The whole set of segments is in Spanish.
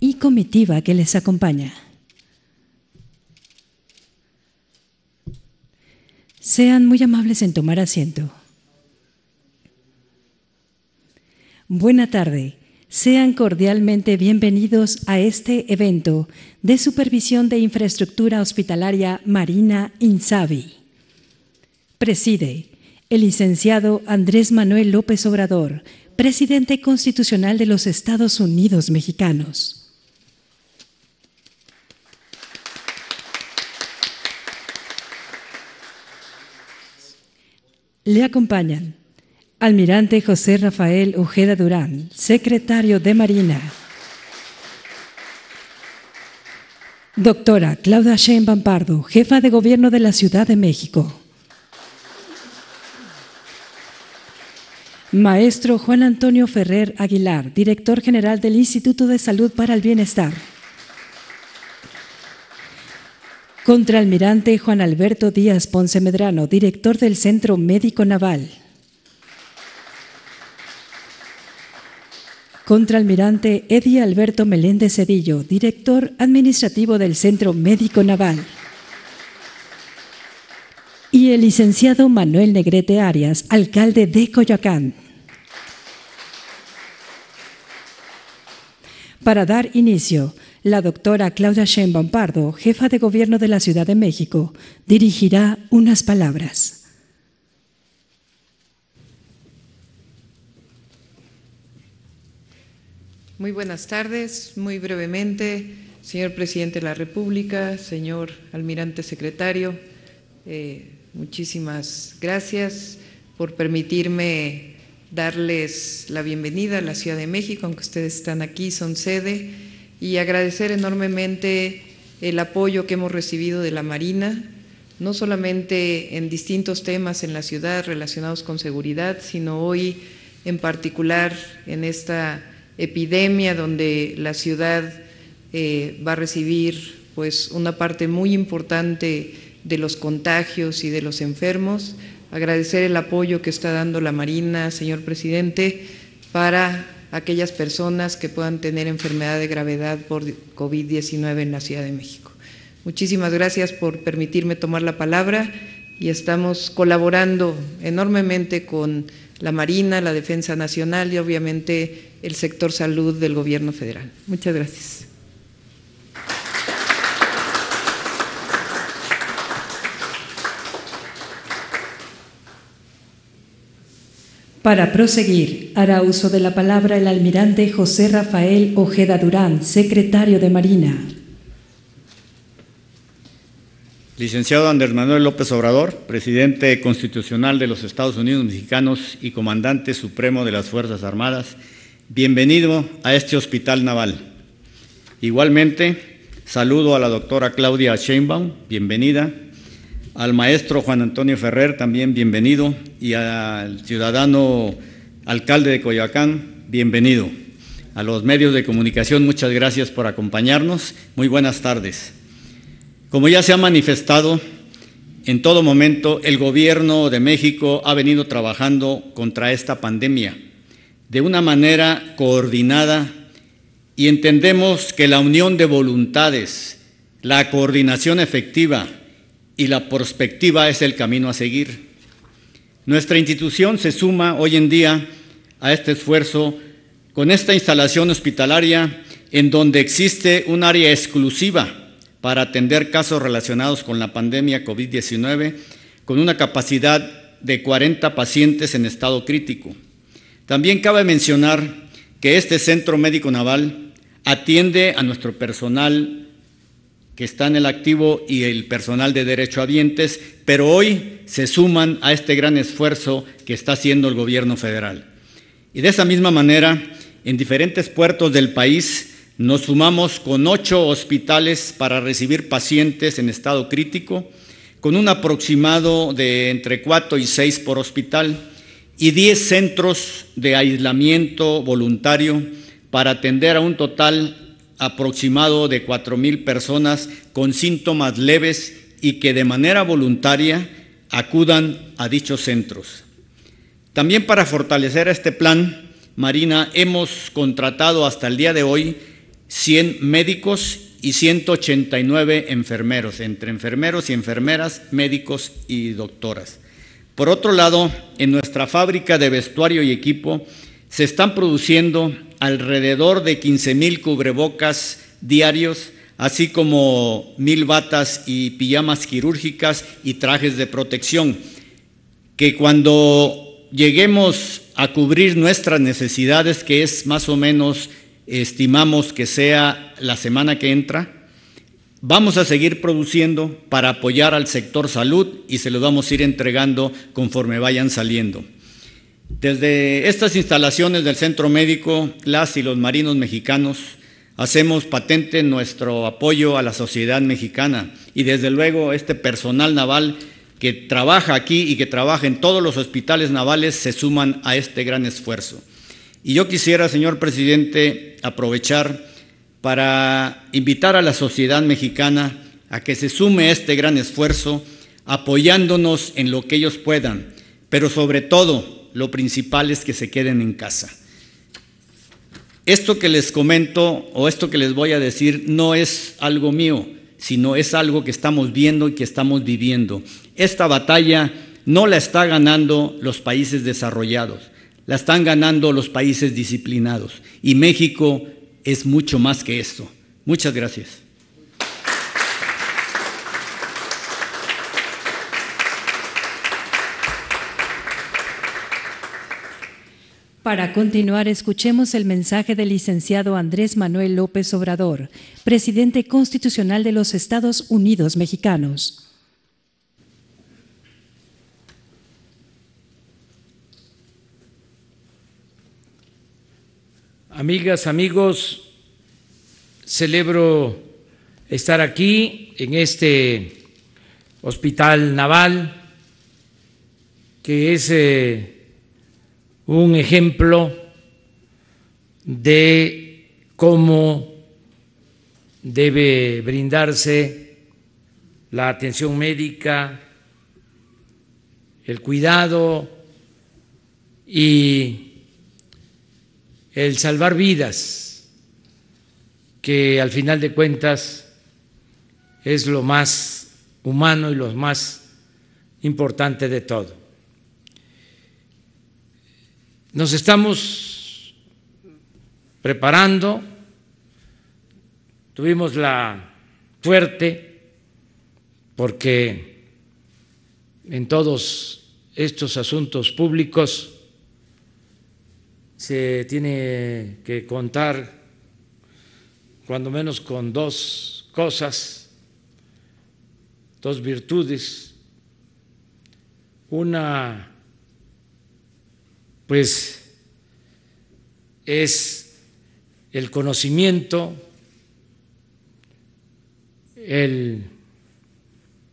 y comitiva que les acompaña. Sean muy amables en tomar asiento. Buena tarde. Sean cordialmente bienvenidos a este evento de supervisión de infraestructura hospitalaria Marina Insabi. Preside el licenciado Andrés Manuel López Obrador, presidente constitucional de los Estados Unidos mexicanos. Le acompañan Almirante José Rafael Ojeda Durán, secretario de Marina. Doctora Claudia Shein Bampardo, jefa de gobierno de la Ciudad de México. Maestro Juan Antonio Ferrer Aguilar, director general del Instituto de Salud para el Bienestar. Contralmirante Juan Alberto Díaz Ponce Medrano, director del Centro Médico Naval. Contraalmirante Eddie Alberto Meléndez Cedillo, director administrativo del Centro Médico Naval. Y el licenciado Manuel Negrete Arias, alcalde de Coyoacán. Para dar inicio, la doctora Claudia Sheinbaum Pardo, jefa de gobierno de la Ciudad de México, dirigirá unas palabras. Muy buenas tardes. Muy brevemente, señor presidente de la República, señor almirante secretario, eh, muchísimas gracias por permitirme darles la bienvenida a la Ciudad de México, aunque ustedes están aquí, son sede y agradecer enormemente el apoyo que hemos recibido de la Marina, no solamente en distintos temas en la ciudad relacionados con seguridad, sino hoy en particular en esta epidemia donde la ciudad eh, va a recibir pues una parte muy importante de los contagios y de los enfermos. Agradecer el apoyo que está dando la Marina, señor presidente, para aquellas personas que puedan tener enfermedad de gravedad por COVID-19 en la Ciudad de México. Muchísimas gracias por permitirme tomar la palabra y estamos colaborando enormemente con la Marina, la Defensa Nacional y obviamente el sector salud del Gobierno federal. Muchas gracias. Para proseguir, hará uso de la palabra el almirante José Rafael Ojeda Durán, secretario de Marina. Licenciado Andrés Manuel López Obrador, presidente constitucional de los Estados Unidos mexicanos y comandante supremo de las Fuerzas Armadas, bienvenido a este hospital naval. Igualmente, saludo a la doctora Claudia Sheinbaum, bienvenida, al maestro Juan Antonio Ferrer, también bienvenido, y al ciudadano alcalde de Coyoacán, bienvenido. A los medios de comunicación, muchas gracias por acompañarnos. Muy buenas tardes. Como ya se ha manifestado, en todo momento el gobierno de México ha venido trabajando contra esta pandemia de una manera coordinada y entendemos que la unión de voluntades, la coordinación efectiva, y la perspectiva es el camino a seguir. Nuestra institución se suma hoy en día a este esfuerzo con esta instalación hospitalaria en donde existe un área exclusiva para atender casos relacionados con la pandemia COVID-19 con una capacidad de 40 pacientes en estado crítico. También cabe mencionar que este centro médico naval atiende a nuestro personal que están el activo y el personal de derecho a dientes, pero hoy se suman a este gran esfuerzo que está haciendo el gobierno federal. Y de esa misma manera, en diferentes puertos del país nos sumamos con ocho hospitales para recibir pacientes en estado crítico, con un aproximado de entre cuatro y seis por hospital y diez centros de aislamiento voluntario para atender a un total aproximado de 4.000 personas con síntomas leves y que de manera voluntaria acudan a dichos centros. También para fortalecer este plan, Marina, hemos contratado hasta el día de hoy 100 médicos y 189 enfermeros, entre enfermeros y enfermeras, médicos y doctoras. Por otro lado, en nuestra fábrica de vestuario y equipo se están produciendo alrededor de 15 mil cubrebocas diarios, así como mil batas y pijamas quirúrgicas y trajes de protección, que cuando lleguemos a cubrir nuestras necesidades, que es más o menos, estimamos que sea la semana que entra, Vamos a seguir produciendo para apoyar al sector salud y se lo vamos a ir entregando conforme vayan saliendo. Desde estas instalaciones del Centro Médico, las y los marinos mexicanos hacemos patente nuestro apoyo a la sociedad mexicana y desde luego este personal naval que trabaja aquí y que trabaja en todos los hospitales navales se suman a este gran esfuerzo. Y yo quisiera, señor presidente, aprovechar para invitar a la sociedad mexicana a que se sume a este gran esfuerzo apoyándonos en lo que ellos puedan, pero sobre todo lo principal es que se queden en casa. Esto que les comento o esto que les voy a decir no es algo mío, sino es algo que estamos viendo y que estamos viviendo. Esta batalla no la están ganando los países desarrollados, la están ganando los países disciplinados. Y México es mucho más que esto. Muchas gracias. Para continuar, escuchemos el mensaje del licenciado Andrés Manuel López Obrador, presidente constitucional de los Estados Unidos mexicanos. Amigas, amigos, celebro estar aquí en este hospital naval que es... Eh, un ejemplo de cómo debe brindarse la atención médica, el cuidado y el salvar vidas, que al final de cuentas es lo más humano y lo más importante de todo. Nos estamos preparando, tuvimos la fuerte, porque en todos estos asuntos públicos se tiene que contar cuando menos con dos cosas, dos virtudes, una pues es el conocimiento, el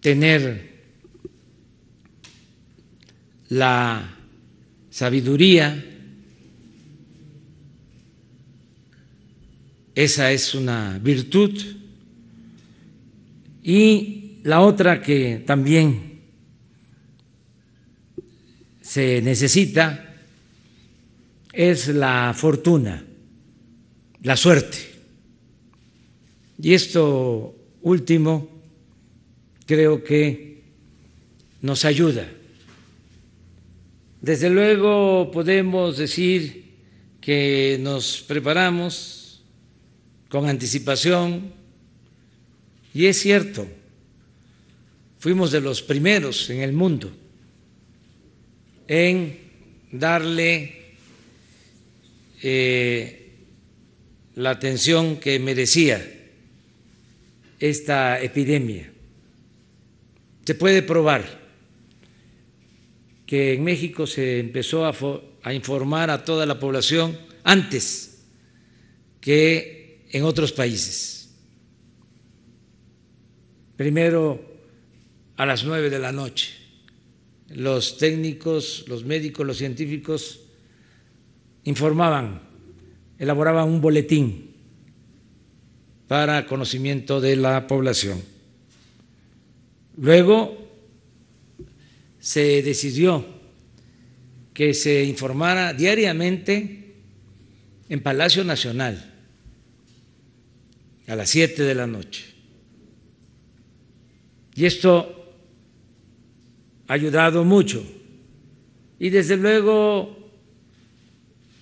tener la sabiduría, esa es una virtud, y la otra que también se necesita es la fortuna, la suerte. Y esto último creo que nos ayuda. Desde luego podemos decir que nos preparamos con anticipación y es cierto, fuimos de los primeros en el mundo en darle eh, la atención que merecía esta epidemia. Se puede probar que en México se empezó a informar a toda la población antes que en otros países. Primero a las nueve de la noche, los técnicos, los médicos, los científicos informaban, elaboraban un boletín para conocimiento de la población. Luego se decidió que se informara diariamente en Palacio Nacional a las 7 de la noche. Y esto ha ayudado mucho. Y desde luego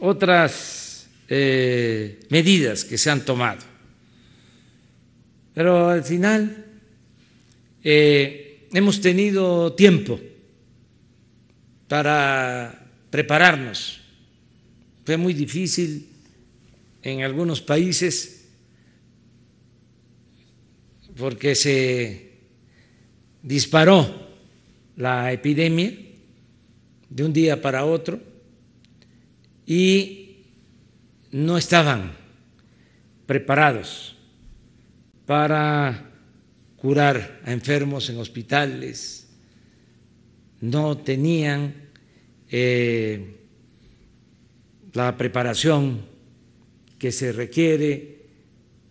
otras eh, medidas que se han tomado. Pero al final eh, hemos tenido tiempo para prepararnos. Fue muy difícil en algunos países porque se disparó la epidemia de un día para otro y no estaban preparados para curar a enfermos en hospitales, no tenían eh, la preparación que se requiere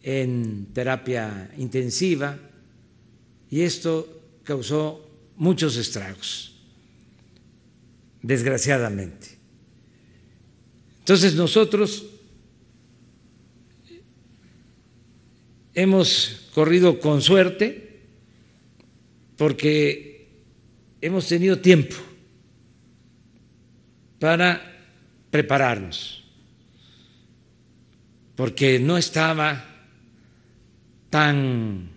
en terapia intensiva y esto causó muchos estragos, desgraciadamente. Entonces nosotros hemos corrido con suerte porque hemos tenido tiempo para prepararnos, porque no estaba tan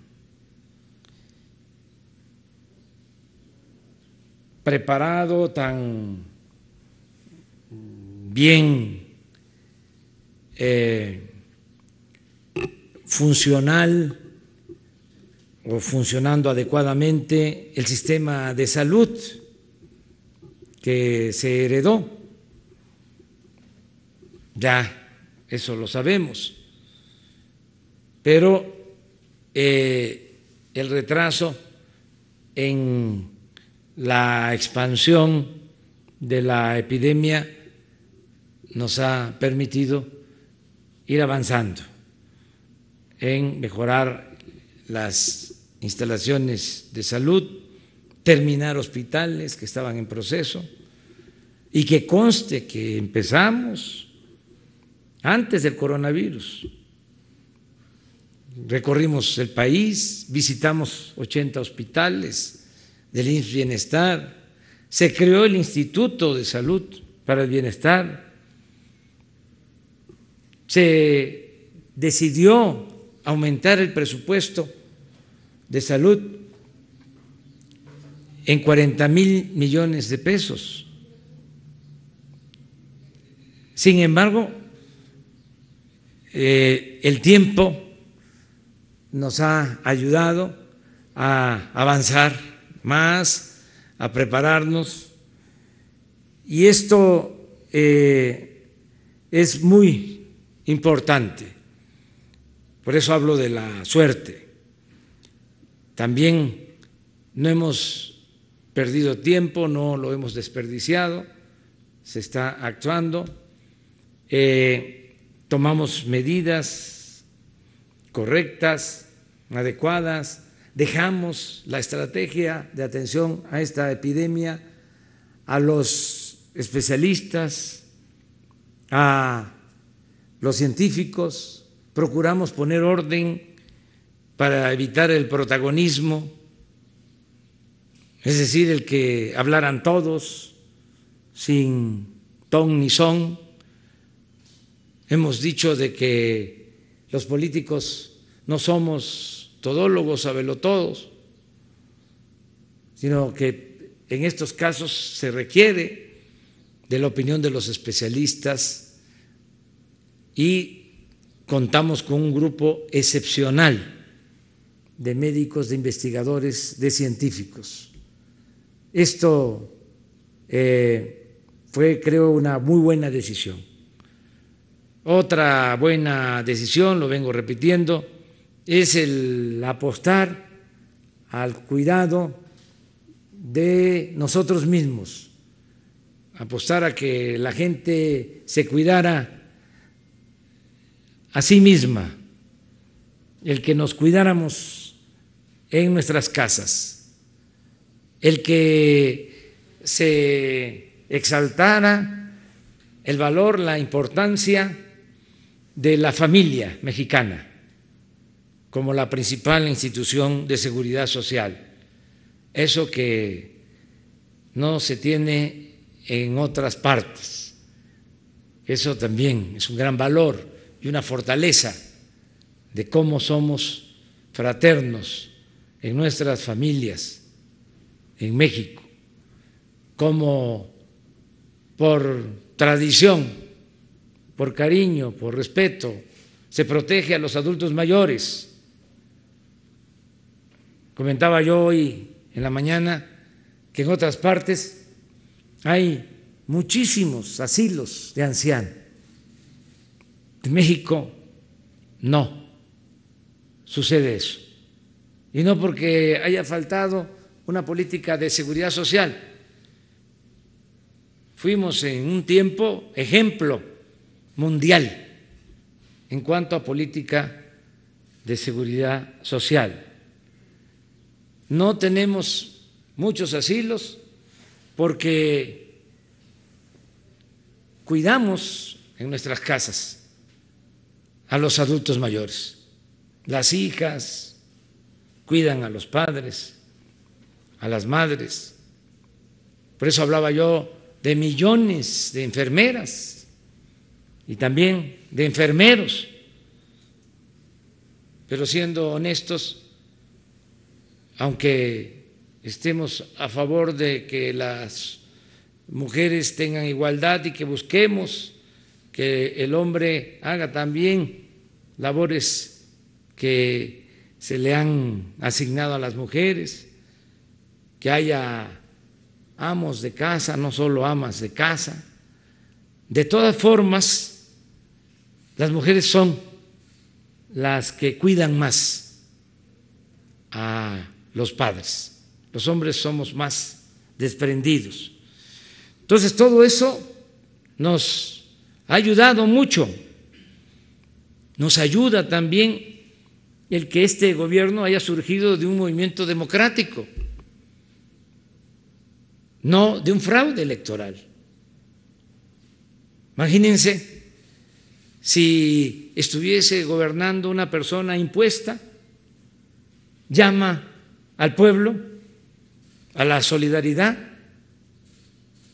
preparado, tan bien eh, funcional o funcionando adecuadamente el sistema de salud que se heredó. Ya, eso lo sabemos. Pero eh, el retraso en la expansión de la epidemia nos ha permitido ir avanzando en mejorar las instalaciones de salud, terminar hospitales que estaban en proceso y que conste que empezamos antes del coronavirus. Recorrimos el país, visitamos 80 hospitales del Bienestar, se creó el Instituto de Salud para el Bienestar se decidió aumentar el presupuesto de salud en 40 mil millones de pesos. Sin embargo, eh, el tiempo nos ha ayudado a avanzar más, a prepararnos, y esto eh, es muy importante. Por eso hablo de la suerte. También no hemos perdido tiempo, no lo hemos desperdiciado, se está actuando. Eh, tomamos medidas correctas, adecuadas, dejamos la estrategia de atención a esta epidemia a los especialistas, a los científicos, procuramos poner orden para evitar el protagonismo, es decir, el que hablaran todos sin ton ni son. Hemos dicho de que los políticos no somos todólogos, todos, sino que en estos casos se requiere de la opinión de los especialistas y contamos con un grupo excepcional de médicos, de investigadores, de científicos. Esto eh, fue, creo, una muy buena decisión. Otra buena decisión, lo vengo repitiendo, es el apostar al cuidado de nosotros mismos, apostar a que la gente se cuidara Asimismo, el que nos cuidáramos en nuestras casas, el que se exaltara el valor, la importancia de la familia mexicana como la principal institución de seguridad social. Eso que no se tiene en otras partes. Eso también es un gran valor y una fortaleza de cómo somos fraternos en nuestras familias en México, cómo por tradición, por cariño, por respeto, se protege a los adultos mayores. Comentaba yo hoy en la mañana que en otras partes hay muchísimos asilos de ancianos de México no sucede eso. Y no porque haya faltado una política de seguridad social. Fuimos en un tiempo ejemplo mundial en cuanto a política de seguridad social. No tenemos muchos asilos porque cuidamos en nuestras casas a los adultos mayores. Las hijas cuidan a los padres, a las madres. Por eso hablaba yo de millones de enfermeras y también de enfermeros. Pero siendo honestos, aunque estemos a favor de que las mujeres tengan igualdad y que busquemos que el hombre haga también labores que se le han asignado a las mujeres, que haya amos de casa, no solo amas de casa. De todas formas, las mujeres son las que cuidan más a los padres. Los hombres somos más desprendidos. Entonces, todo eso nos ha ayudado mucho. Nos ayuda también el que este gobierno haya surgido de un movimiento democrático, no de un fraude electoral. Imagínense si estuviese gobernando una persona impuesta, llama al pueblo a la solidaridad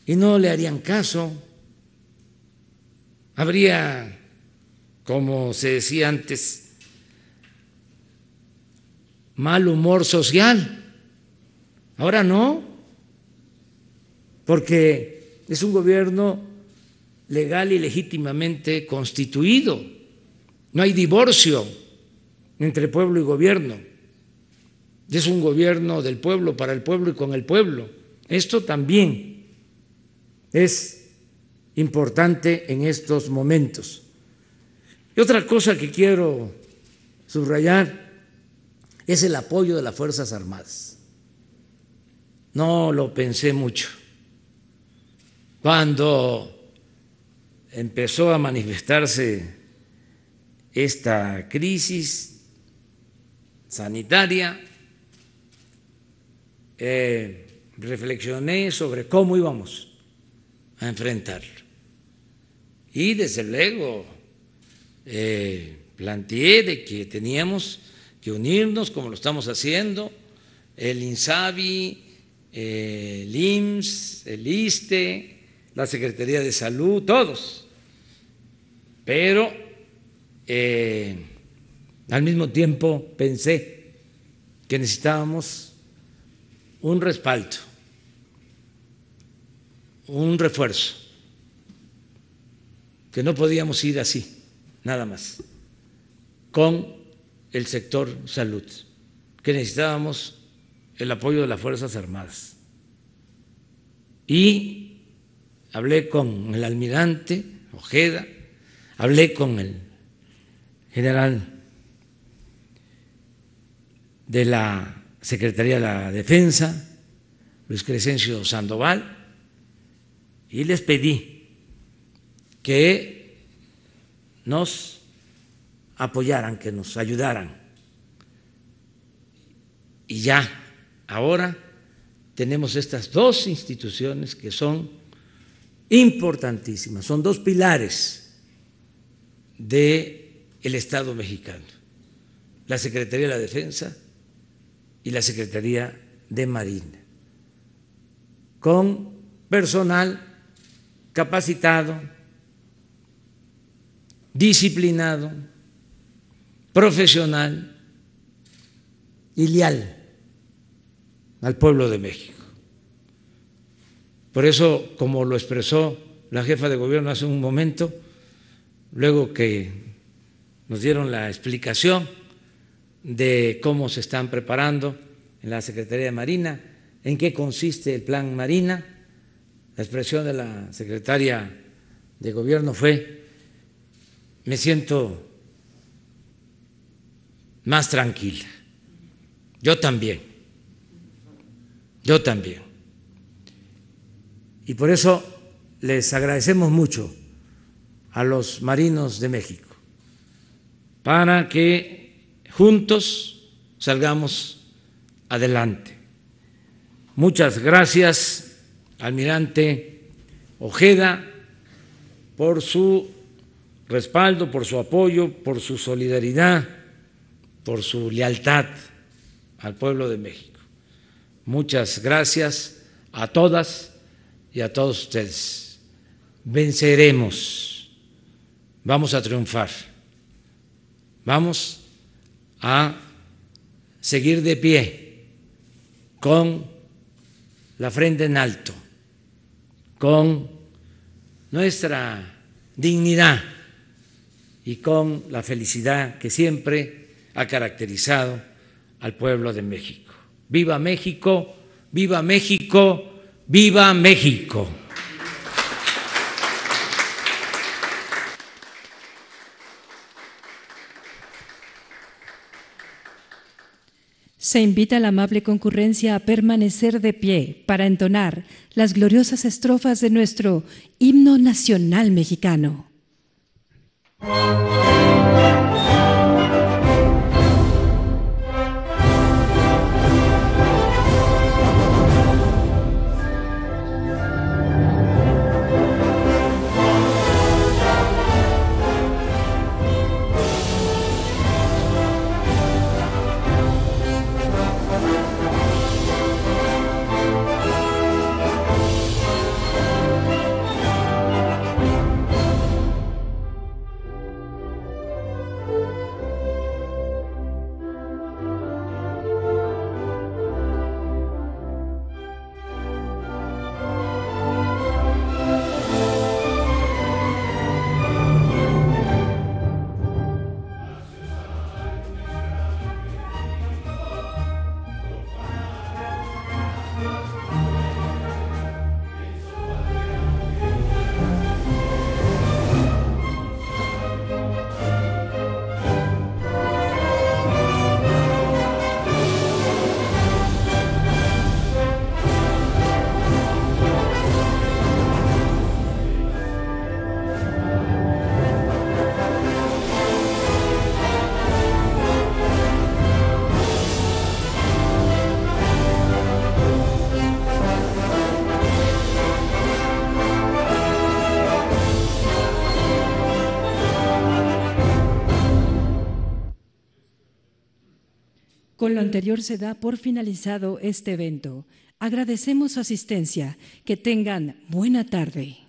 y no le harían caso. Habría, como se decía antes, mal humor social. Ahora no, porque es un gobierno legal y legítimamente constituido. No hay divorcio entre pueblo y gobierno. Es un gobierno del pueblo, para el pueblo y con el pueblo. Esto también es importante en estos momentos. Y otra cosa que quiero subrayar es el apoyo de las Fuerzas Armadas. No lo pensé mucho. Cuando empezó a manifestarse esta crisis sanitaria, eh, reflexioné sobre cómo íbamos a enfrentarlo. Y desde luego eh, planteé de que teníamos que unirnos, como lo estamos haciendo, el INSABI, eh, el IMSS, el ISTE, la Secretaría de Salud, todos. Pero eh, al mismo tiempo pensé que necesitábamos un respaldo, un refuerzo que no podíamos ir así, nada más, con el sector salud, que necesitábamos el apoyo de las Fuerzas Armadas. Y hablé con el almirante Ojeda, hablé con el general de la Secretaría de la Defensa, Luis Crescencio Sandoval, y les pedí que nos apoyaran, que nos ayudaran. Y ya, ahora tenemos estas dos instituciones que son importantísimas, son dos pilares del Estado mexicano, la Secretaría de la Defensa y la Secretaría de Marina, con personal capacitado, disciplinado, profesional y leal al pueblo de México. Por eso, como lo expresó la jefa de gobierno hace un momento, luego que nos dieron la explicación de cómo se están preparando en la Secretaría de Marina, en qué consiste el plan Marina, la expresión de la secretaria de gobierno fue me siento más tranquila. Yo también. Yo también. Y por eso les agradecemos mucho a los marinos de México para que juntos salgamos adelante. Muchas gracias, almirante Ojeda, por su respaldo, por su apoyo, por su solidaridad, por su lealtad al pueblo de México. Muchas gracias a todas y a todos ustedes. Venceremos, vamos a triunfar, vamos a seguir de pie con la frente en alto, con nuestra dignidad y con la felicidad que siempre ha caracterizado al pueblo de México. ¡Viva México! ¡Viva México! ¡Viva México! Se invita a la amable concurrencia a permanecer de pie para entonar las gloriosas estrofas de nuestro himno nacional mexicano. Thank you. lo anterior se da por finalizado este evento. Agradecemos su asistencia. Que tengan buena tarde.